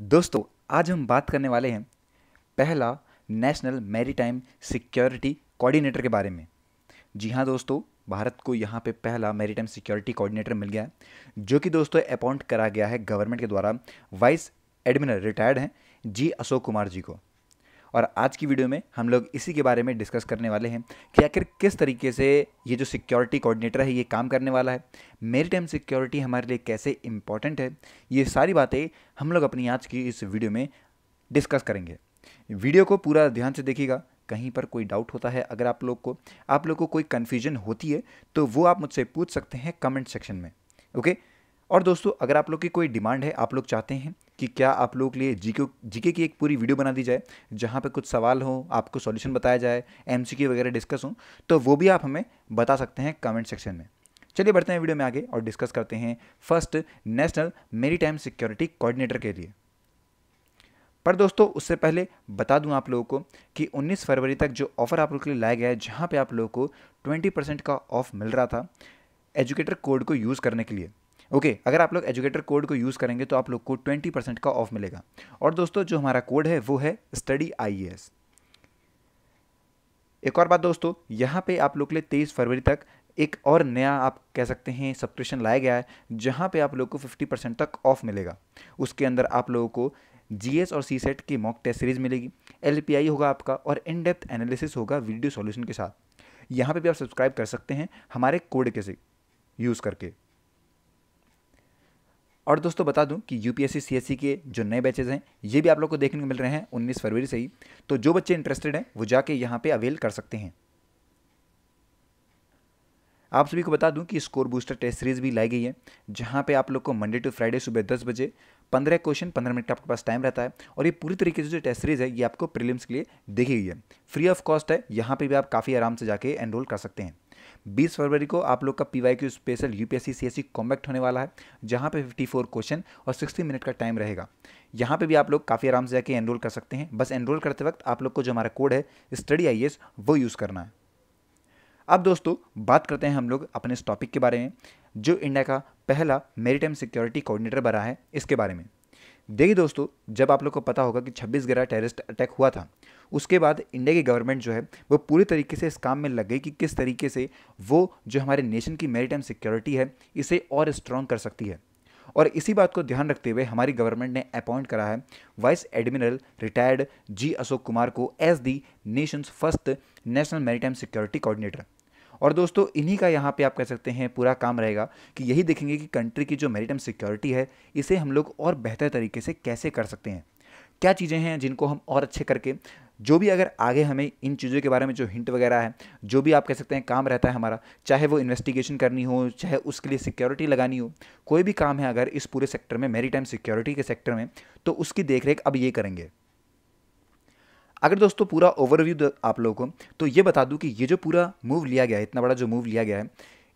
दोस्तों आज हम बात करने वाले हैं पहला नेशनल मैरीटाइम सिक्योरिटी कोऑर्डिनेटर के बारे में जी हाँ दोस्तों भारत को यहाँ पे पहला मैरीटाइम सिक्योरिटी कोऑर्डिनेटर मिल गया है जो कि दोस्तों अपॉइंट करा गया है गवर्नमेंट के द्वारा वाइस एडमिरल रिटायर्ड हैं जी अशोक कुमार जी को और आज की वीडियो में हम लोग इसी के बारे में डिस्कस करने वाले हैं कि आखिर किस तरीके से ये जो सिक्योरिटी कोऑर्डिनेटर है ये काम करने वाला है मेरी टाइम सिक्योरिटी हमारे लिए कैसे इंपॉर्टेंट है ये सारी बातें हम लोग अपनी आज की इस वीडियो में डिस्कस करेंगे वीडियो को पूरा ध्यान से देखिएगा कहीं पर कोई डाउट होता है अगर आप लोग को आप लोग को कोई कन्फ्यूजन होती है तो वो आप मुझसे पूछ सकते हैं कमेंट सेक्शन में ओके okay? और दोस्तों अगर आप लोग की कोई डिमांड है आप लोग चाहते हैं कि क्या आप लोगों के लिए जीके जीके की एक पूरी वीडियो बना दी जाए जहाँ पे कुछ सवाल हो आपको सॉल्यूशन बताया जाए एमसीक्यू वगैरह डिस्कस हो तो वो भी आप हमें बता सकते हैं कमेंट सेक्शन में चलिए बढ़ते हैं वीडियो में आगे और डिस्कस करते हैं first national maritime security coordinator के लिए पर दोस्तों उससे पहले बता दूं आप लोगों को कि 19 फरवरी तक जो ऑफ़र आप लोगों के लिए लाया गया है जहां पे आप लोगों को 20 परसेंट का ऑफ मिल रहा था एजुकेटर कोड को यूज़ करने के लिए ओके okay, अगर आप लोग एजुकेटर कोड को यूज़ करेंगे तो आप लोग को ट्वेंटी परसेंट का ऑफ मिलेगा और दोस्तों जो हमारा कोड है वो है स्टडी आई एक और बात दोस्तों यहाँ पे आप लोग के लिए तेईस फरवरी तक एक और नया आप कह सकते हैं सब्सक्रिप्शन लाया गया है जहाँ पे आप लोग को फिफ्टी परसेंट तक ऑफ मिलेगा उसके अंदर आप लोगों को जी और सी सेट e की मॉक टेस्ट सीरीज मिलेगी एल होगा आपका और इन डेप्थ एनालिसिस होगा वीडियो सोल्यूशन के साथ यहाँ पर भी आप सब्सक्राइब कर सकते हैं हमारे कोड के से यूज़ करके और दोस्तों बता दूं कि यू पी के जो नए बैचेज हैं ये भी आप लोग को देखने को मिल रहे हैं 19 फरवरी से ही तो जो बच्चे इंटरेस्टेड हैं वो जाके यहाँ पे अवेल कर सकते हैं आप सभी को बता दूं कि स्कोर बूस्टर टेस्ट सीरीज भी लाई गई है जहाँ पे आप लोग को मंडे टू फ्राइडे सुबह दस बजे पंद्रह क्वेश्चन पंद्रह मिनट आपके पास टाइम रहता है और ये पूरी तरीके से जो टेस्ट सीरीज है ये आपको प्रिलिम्स के लिए देखी गई है फ्री ऑफ कॉस्ट है यहाँ पर भी आप काफ़ी आराम से जाके एनरोल कर सकते हैं बीस फरवरी को आप लोग का P Y Q special U P S C C S C कॉम्बैक्ट होने वाला है जहाँ पे फिफ्टी फोर क्वेश्चन और सिक्सटी मिनट का टाइम रहेगा यहाँ पे भी आप लोग काफ़ी आराम से जाके एनरोल कर सकते हैं बस एनरोल करते वक्त आप लोग को जो हमारा कोड है स्टडी आई e वो यूज़ करना है अब दोस्तों बात करते हैं हम लोग अपने इस टॉपिक के बारे में जो इंडिया का पहला मेरी सिक्योरिटी कोऑर्डिनेटर बना है इसके बारे में देखिए दोस्तों जब आप लोग को पता होगा कि 26 ग्यारह टेररिस्ट अटैक हुआ था उसके बाद इंडिया की गवर्नमेंट जो है वो पूरी तरीके से इस काम में लग गई कि किस तरीके से वो जो हमारे नेशन की मेरी सिक्योरिटी है इसे और स्ट्रॉन्ग कर सकती है और इसी बात को ध्यान रखते हुए हमारी गवर्नमेंट ने अपॉइंट करा है vice admiral retired G Ashok Kumar को as the nation's first national maritime security coordinator और दोस्तों इन्हीं का यहाँ पे आप कह सकते हैं पूरा काम रहेगा कि यही देखेंगे कि कंट्री की जो मैरीटाइम सिक्योरिटी है इसे हम लोग और बेहतर तरीके से कैसे कर सकते हैं क्या चीज़ें हैं जिनको हम और अच्छे करके जो भी अगर आगे हमें इन चीज़ों के बारे में जो हिंट वगैरह है जो भी आप कह सकते हैं काम रहता है हमारा चाहे वो इन्वेस्टिगेशन करनी हो चाहे उसके लिए सिक्योरिटी लगानी हो कोई भी काम है अगर इस पूरे सेक्टर में मेरी टाइम सिक्योरिटी के सेक्टर में तो उसकी देख अब ये करेंगे अगर दोस्तों पूरा ओवरव्यू आप लोगों को तो ये बता दूँ कि ये जो पूरा मूव लिया गया है इतना बड़ा जो मूव लिया गया है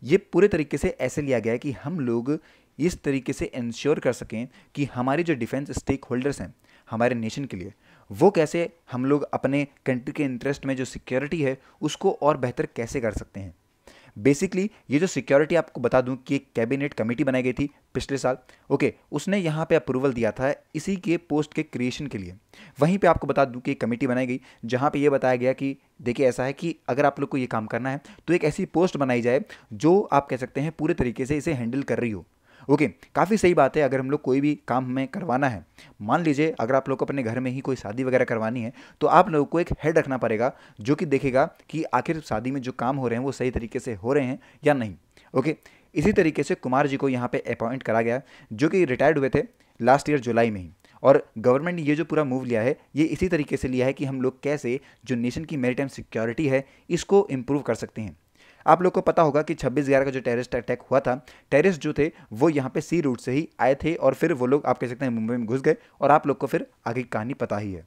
ये पूरे तरीके से ऐसे लिया गया है कि हम लोग इस तरीके से इंश्योर कर सकें कि हमारे जो डिफेंस स्टेक होल्डर्स हैं हमारे नेशन के लिए वो कैसे हम लोग अपने कंट्री के इंटरेस्ट में जो सिक्योरिटी है उसको और बेहतर कैसे कर सकते हैं बेसिकली ये जो सिक्योरिटी आपको बता दूं कि एक कैबिनेट कमेटी बनाई गई थी पिछले साल ओके उसने यहाँ पे अप्रूवल दिया था इसी के पोस्ट के क्रिएशन के लिए वहीं पे आपको बता दूं कि एक कमेटी बनाई गई जहाँ पे ये बताया गया कि देखिए ऐसा है कि अगर आप लोग को ये काम करना है तो एक ऐसी पोस्ट बनाई जाए जो आप कह सकते हैं पूरे तरीके से इसे हैंडल कर रही हो ओके काफ़ी सही बात है अगर हम लोग कोई भी काम हमें करवाना है मान लीजिए अगर आप लोग को अपने घर में ही कोई शादी वगैरह करवानी है तो आप लोगों को एक हेड रखना पड़ेगा जो कि देखेगा कि आखिर शादी में जो काम हो रहे हैं वो सही तरीके से हो रहे हैं या नहीं ओके इसी तरीके से कुमार जी को यहाँ पर अपॉइंट करा गया जो कि रिटायर्ड हुए थे लास्ट ईयर जुलाई में ही और गवर्नमेंट ने ये जो पूरा मूव लिया है ये इसी तरीके से लिया है कि हम लोग कैसे जो नेशन की मेरी सिक्योरिटी है इसको इम्प्रूव कर सकते हैं आप लोग को पता होगा कि छब्बीस ग्यारह का जो टेरिस्ट अटैक हुआ था टेरिस्ट जो थे वो यहाँ पे सी रूट से ही आए थे और फिर वो लोग आप कह सकते हैं मुंबई में घुस गए और आप लोग को फिर आगे की कहानी पता ही है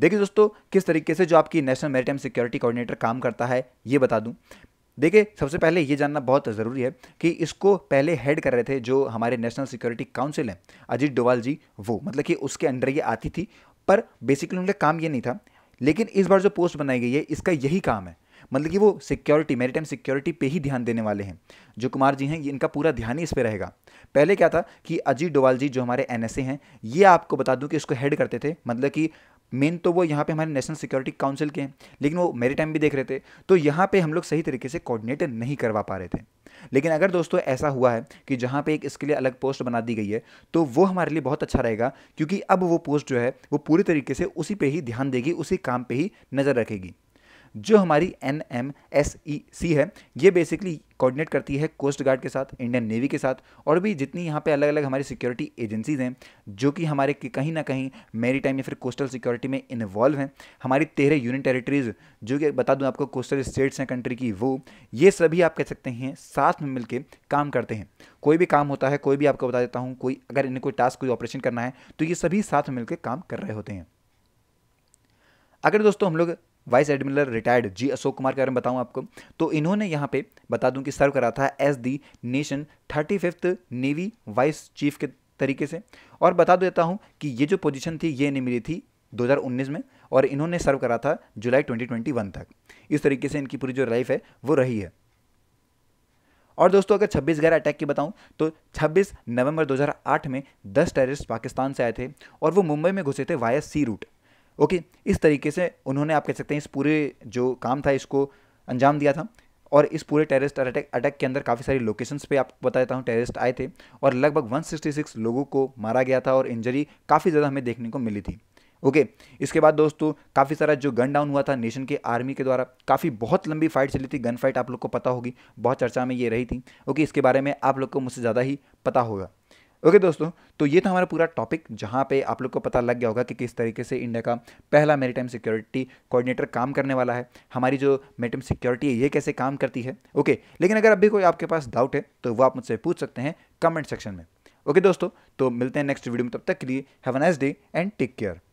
देखिए दोस्तों किस तरीके से जो आपकी नेशनल मेरीटाइम सिक्योरिटी कोऑर्डिनेटर काम करता है ये बता दूं देखिए सबसे पहले ये जानना बहुत ज़रूरी है कि इसको पहले हेड कर रहे थे जो हमारे नेशनल सिक्योरिटी काउंसिल हैं अजीत डोवाल जी वो मतलब कि उसके अंडर ये आती थी पर बेसिकली उनका काम ये नहीं था लेकिन इस बार जो पोस्ट बनाई गई है इसका यही काम है मतलब कि वो सिक्योरिटी मेरी टाइम सिक्योरिटी पे ही ध्यान देने वाले हैं जो कुमार जी हैं ये इनका पूरा ध्यान ही इस पर रहेगा पहले क्या था कि अजीत डोवाल जी जो हमारे एन हैं ये आपको बता दूँ कि इसको हेड करते थे मतलब कि मेन तो वो यहाँ पे हमारे नेशनल सिक्योरिटी काउंसिल के हैं लेकिन वो मेरी टाइम भी देख रहे थे तो यहाँ पे हम लोग सही तरीके से कोऑर्डिनेट नहीं करवा पा रहे थे लेकिन अगर दोस्तों ऐसा हुआ है कि जहाँ पे एक इसके लिए अलग पोस्ट बना दी गई है तो वो हमारे लिए बहुत अच्छा रहेगा क्योंकि अब वो पोस्ट जो है वो पूरी तरीके से उसी पर ही ध्यान देगी उसी काम पर ही नज़र रखेगी जो हमारी N M S E C है ये बेसिकली कोऑर्डिनेट करती है कोस्ट गार्ड के साथ इंडियन नेवी के साथ और भी जितनी यहाँ पे अलग अलग हमारी सिक्योरिटी एजेंसीज़ हैं जो कि हमारे कहीं ना कहीं मेरी टाइम या फिर कोस्टल सिक्योरिटी में इन्वॉल्व हैं हमारी तेरह यूनियन टेरिटरीज़ जो कि बता दूँ आपको कोस्टल स्टेट्स हैं कंट्री की वो ये सभी आप कह सकते हैं साथ में मिलकर काम करते हैं कोई भी काम होता है कोई भी आपको बता देता हूँ कोई अगर इन्हें कोई टास्क कोई ऑपरेशन करना है तो ये सभी साथ में मिलकर काम कर रहे होते हैं अगर दोस्तों हम लोग vice admiral retired G Ashok Kumar के बारे में बताऊं आपको तो इन्होंने यहाँ पे बता दूं कि सर्व करा था as the nation thirty fifth navy vice chief के तरीके से और बता देता हूँ कि ये जो पोजीशन थी ये नहीं मिली थी 2019 में और इन्होंने सर्व करा था जुलाई 2021 तक इस तरीके से इनकी पूरी जो लाइफ है वो रही है और दोस्तों अगर 26 गैर अटैक की बताऊं तो 26 नवंबर 2008 में 10 टेररिस्ट पाकिस्तान से आए थे और वो मुंबई में घुसे थे वाया सी रूट ओके इस तरीके से उन्होंने आप कह सकते हैं इस पूरे जो काम था इसको अंजाम दिया था और इस पूरे टेररिस्ट अटैक अटैक के अंदर काफ़ी सारी लोकेशंस पे आपको बता देता हूँ टेररिस्ट आए थे और लगभग 166 लोगों को मारा गया था और इंजरी काफ़ी ज़्यादा हमें देखने को मिली थी ओके okay. इसके बाद दोस्तों काफ़ी सारा जो गन डाउन हुआ था नेशन के आर्मी के द्वारा काफ़ी बहुत लंबी फाइट चली थी गन फाइट आप लोग को पता होगी बहुत चर्चा में ये रही थी ओके okay, इसके बारे में आप लोग को मुझसे ज़्यादा ही पता होगा ओके okay, दोस्तों तो ये था हमारा पूरा टॉपिक जहाँ पे आप लोग को पता लग गया होगा कि किस तरीके से इंडिया का पहला मेरीटाइम सिक्योरिटी कोऑर्डिनेटर काम करने वाला है हमारी जो मेरीटाइम सिक्योरिटी है ये कैसे काम करती है ओके okay, लेकिन अगर अभी कोई आपके पास डाउट है तो वो आप मुझसे पूछ सकते हैं कमेंट सेक्शन में ओके okay, दोस्तों तो मिलते हैं नेक्स्ट वीडियो में तब तक के लिए have a nice day and take care